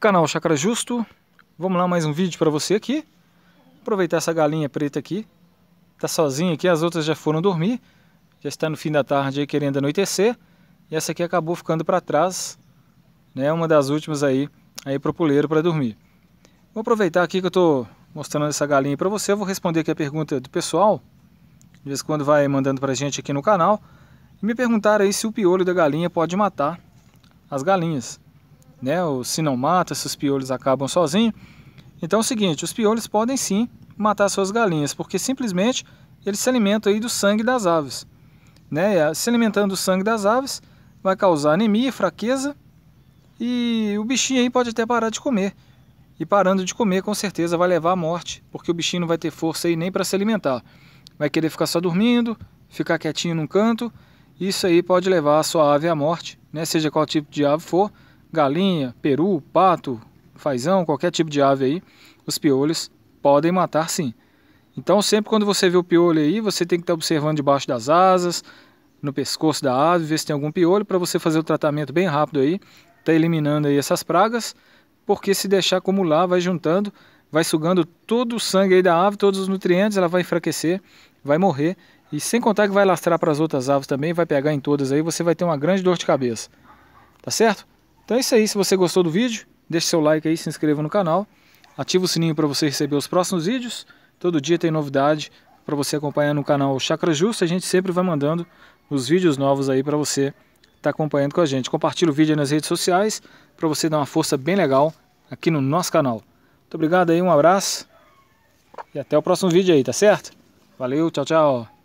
Canal Chakra Justo, vamos lá mais um vídeo para você aqui. Aproveitar essa galinha preta aqui, tá sozinha aqui, as outras já foram dormir, já está no fim da tarde aí querendo anoitecer, e essa aqui acabou ficando para trás, né, uma das últimas aí, aí pro puleiro para dormir. Vou aproveitar aqui que eu estou mostrando essa galinha para você, eu vou responder aqui a pergunta do pessoal, de vez em quando vai mandando para gente aqui no canal, e me perguntaram aí se o piolho da galinha pode matar as galinhas né? Ou se não mata, se os piolhos acabam sozinhos. Então é o seguinte, os piolhos podem sim matar suas galinhas, porque simplesmente eles se alimentam aí do sangue das aves. Né? Ah, se alimentando do sangue das aves, vai causar anemia, fraqueza, e o bichinho aí pode até parar de comer. E parando de comer, com certeza vai levar à morte, porque o bichinho não vai ter força aí nem para se alimentar. Vai querer ficar só dormindo, ficar quietinho num canto, isso aí pode levar a sua ave à morte, né? seja qual tipo de ave for, galinha, peru, pato, fazão, qualquer tipo de ave aí, os piolhos podem matar sim. Então sempre quando você vê o piolho aí, você tem que estar tá observando debaixo das asas, no pescoço da ave, ver se tem algum piolho para você fazer o tratamento bem rápido aí, tá eliminando aí essas pragas, porque se deixar acumular, vai juntando, vai sugando todo o sangue aí da ave, todos os nutrientes, ela vai enfraquecer, vai morrer e sem contar que vai lastrar para as outras aves também, vai pegar em todas aí, você vai ter uma grande dor de cabeça. Tá certo? Então é isso aí, se você gostou do vídeo, deixe seu like aí, se inscreva no canal, ativa o sininho para você receber os próximos vídeos, todo dia tem novidade para você acompanhar no canal Chakra Justo, a gente sempre vai mandando os vídeos novos aí para você estar tá acompanhando com a gente. Compartilha o vídeo nas redes sociais para você dar uma força bem legal aqui no nosso canal. Muito obrigado aí, um abraço e até o próximo vídeo aí, tá certo? Valeu, tchau, tchau!